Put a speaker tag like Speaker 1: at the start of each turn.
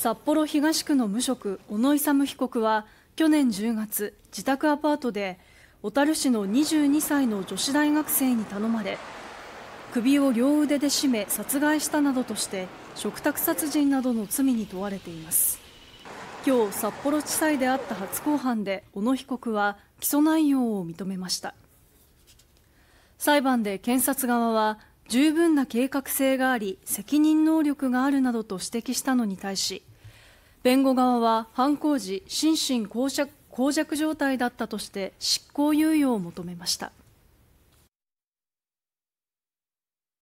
Speaker 1: 札幌東区の無職小野勇被告は去年10月自宅アパートで小樽市の22歳の女子大学生に頼まれ首を両腕で絞め殺害したなどとして嘱託殺人などの罪に問われています今日札幌地裁であった初公判で小野被告は起訴内容を認めました裁判で検察側は十分な計画性があり責任能力があるなどと指摘したのに対し弁護側は犯行時心神耗弱状態だったとして執行猶予を求めました。